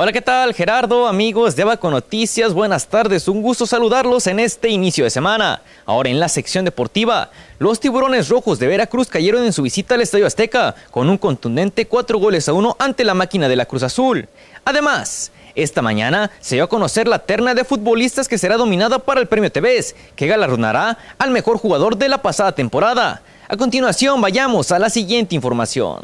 Hola, ¿qué tal? Gerardo, amigos de Abaco Noticias, buenas tardes. Un gusto saludarlos en este inicio de semana. Ahora en la sección deportiva, los tiburones rojos de Veracruz cayeron en su visita al Estadio Azteca con un contundente 4 goles a 1 ante la máquina de la Cruz Azul. Además, esta mañana se dio a conocer la terna de futbolistas que será dominada para el Premio TVS, que galardonará al mejor jugador de la pasada temporada. A continuación, vayamos a la siguiente información.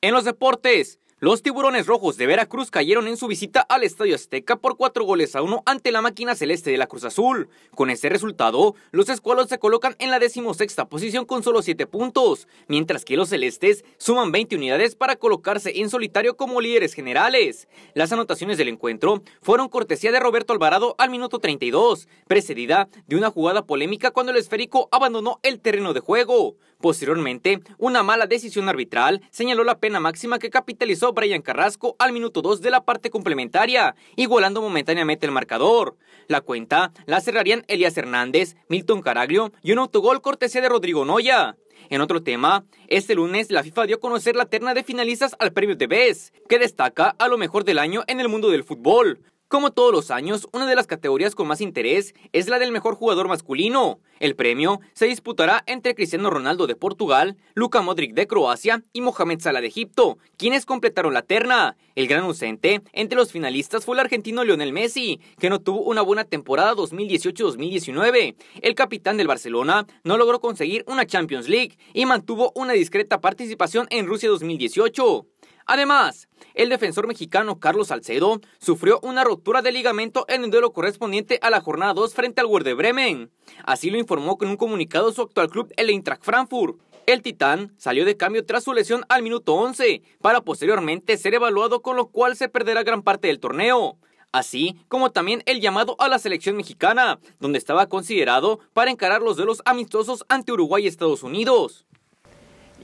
En los deportes, los tiburones rojos de Veracruz cayeron en su visita al Estadio Azteca por cuatro goles a uno ante la máquina celeste de la Cruz Azul. Con este resultado, los escualos se colocan en la decimosexta posición con solo siete puntos, mientras que los celestes suman 20 unidades para colocarse en solitario como líderes generales. Las anotaciones del encuentro fueron cortesía de Roberto Alvarado al minuto 32, precedida de una jugada polémica cuando el esférico abandonó el terreno de juego. Posteriormente, una mala decisión arbitral señaló la pena máxima que capitalizó Brian Carrasco al minuto 2 de la parte complementaria, igualando momentáneamente el marcador. La cuenta la cerrarían Elías Hernández, Milton Caraglio y un autogol cortesía de Rodrigo Noya. En otro tema, este lunes la FIFA dio a conocer la terna de finalistas al premio de BES, que destaca a lo mejor del año en el mundo del fútbol. Como todos los años, una de las categorías con más interés es la del mejor jugador masculino. El premio se disputará entre Cristiano Ronaldo de Portugal, Luka Modric de Croacia y Mohamed Salah de Egipto, quienes completaron la terna. El gran ausente entre los finalistas fue el argentino Lionel Messi, que no tuvo una buena temporada 2018-2019. El capitán del Barcelona no logró conseguir una Champions League y mantuvo una discreta participación en Rusia 2018. Además, el defensor mexicano Carlos Salcedo sufrió una ruptura de ligamento en el duelo correspondiente a la jornada 2 frente al Werder Bremen. Así lo informó con un comunicado su actual club, el Eintracht Frankfurt. El Titán salió de cambio tras su lesión al minuto 11 para posteriormente ser evaluado con lo cual se perderá gran parte del torneo. Así como también el llamado a la selección mexicana, donde estaba considerado para encarar los duelos amistosos ante Uruguay y Estados Unidos.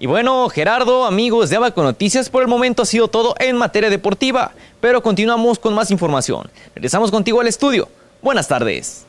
Y bueno, Gerardo, amigos de Abaco Noticias, por el momento ha sido todo en materia deportiva, pero continuamos con más información. Regresamos contigo al estudio. Buenas tardes.